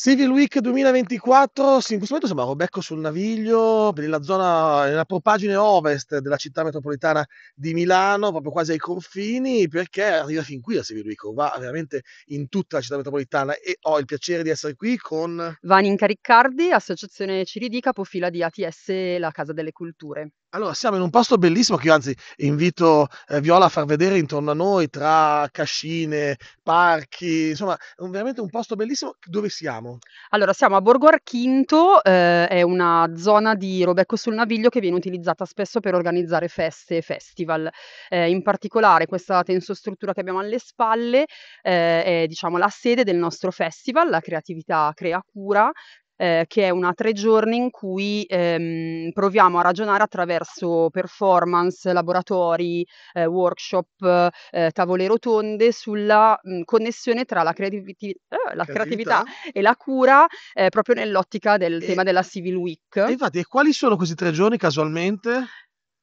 Civil Week 2024, sì, in questo momento siamo a Robecco sul Naviglio, nella zona, nella propagine ovest della città metropolitana di Milano, proprio quasi ai confini, perché arriva fin qui la Civil Week, va veramente in tutta la città metropolitana e ho il piacere di essere qui con... Vani Incariccardi, associazione Ciridi, capofila di ATS La Casa delle Culture. Allora, siamo in un posto bellissimo che io anzi invito eh, Viola a far vedere intorno a noi, tra cascine, parchi, insomma, un, veramente un posto bellissimo dove siamo siamo? Allora, siamo a Borgo Archinto, ehm, è una zona di Robecco sul Naviglio che viene utilizzata spesso per organizzare feste e festival. Ehm, in particolare questa tensostruttura che abbiamo alle spalle, ehm, è diciamo la sede del nostro festival, la Creatività Crea Cura, eh, che è una tre giorni in cui ehm, proviamo a ragionare attraverso performance, laboratori, eh, workshop, eh, tavole rotonde sulla mh, connessione tra la, creativiti- eh, la creatività. creatività. e la cura eh, proprio nell'ottica del e, tema della Civil Week. E infatti, e quali sono questi tre giorni casualmente?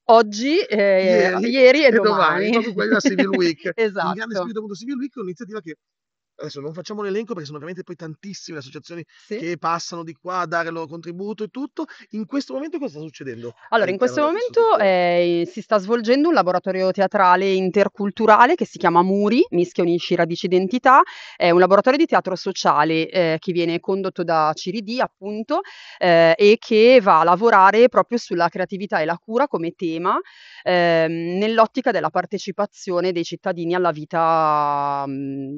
Oggi, eh, ieri, ieri, e, e domani. domani. Proprio quella Civil Week. esatto. In grande spirito Civil Week è un'iniziativa che adesso non facciamo l'elenco perché sono veramente poi tantissime le associazioni sì. che passano di qua a dare il loro contributo e tutto. In questo momento cosa sta succedendo? Allora, in questo momento eh, si sta svolgendo un laboratorio teatrale interculturale che si chiama Muri, Mischia Unisci Radici Identità, è un laboratorio di teatro sociale eh, che viene condotto da Ciridi appunto eh, e che va a lavorare proprio sulla creatività e la cura come tema ehm, nell'ottica della partecipazione dei cittadini alla vita mh, mm,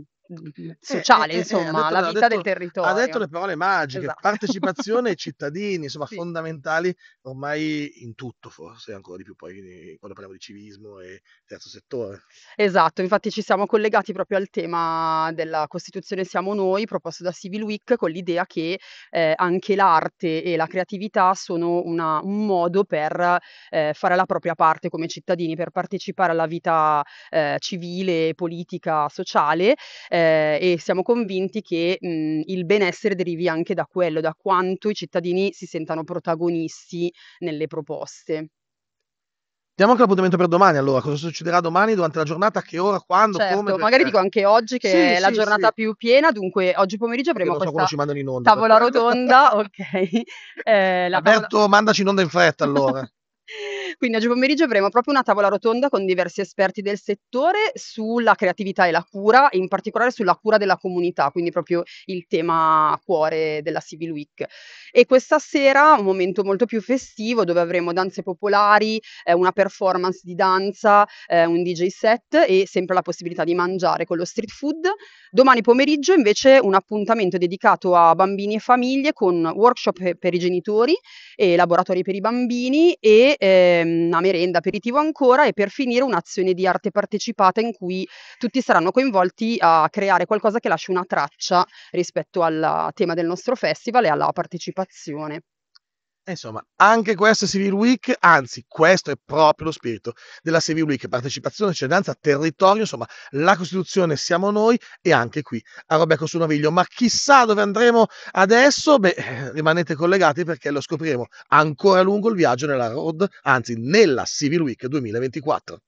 sociale, eh, insomma, detto, la vita detto, del territorio. Ha detto le parole magiche, esatto. partecipazione ai cittadini, insomma, sì. fondamentali ormai in tutto, forse ancora di più poi quando parliamo di civismo e terzo settore. Esatto, infatti ci siamo collegati proprio al tema della Costituzione siamo noi, proposto da Civil Week, con l'idea che eh, anche l'arte e la creatività sono una, un modo per eh, fare la propria parte come cittadini, per partecipare alla vita eh, civile, politica, sociale. Eh, eh, e siamo convinti che mh, mhmm, il benessere derivi anche da quello, da quanto i cittadini si sentano protagonisti nelle proposte. Diamo anche l'appuntamento per domani allora, cosa succederà domani durante la giornata, a che ora, quando, certo, come, Magari dico anche oggi che sì, è la giornata sì. più piena, dunque oggi pomeriggio avremo so onda, tavola rotonda, ok. Eh, la Alberto, tavola... mandaci in onda in fretta allora. Quindi oggi pomeriggio avremo proprio una tavola rotonda con diversi esperti del settore sulla creatività e la cura, in particolare sulla cura della comunità, quindi proprio il tema cuore della Civil Week. E questa sera un momento molto più festivo dove avremo danze popolari, eh, una performance di danza, eh, un DJ set e sempre la possibilità di mangiare con lo street food. Domani pomeriggio invece un appuntamento dedicato a bambini e famiglie con workshop per i genitori e laboratori per i bambini e eh, Ehm, una merenda, aperitivo ancora e per finire un'azione di arte partecipata in cui tutti saranno coinvolti a creare qualcosa che lasci una traccia rispetto al tema del nostro festival e alla partecipazione. Insomma, anche questa Civil Week, anzi, questo è proprio lo spirito della Civil Week, partecipazione, cittadinanza, territorio, insomma, la Costituzione siamo noi e anche qui a Robeco su Naviglio. Ma chissà dove andremo adesso? Beh, eh, rimanete collegati perché lo scopriremo ancora lungo il viaggio nella Road, anzi, nella Civil Week 2024.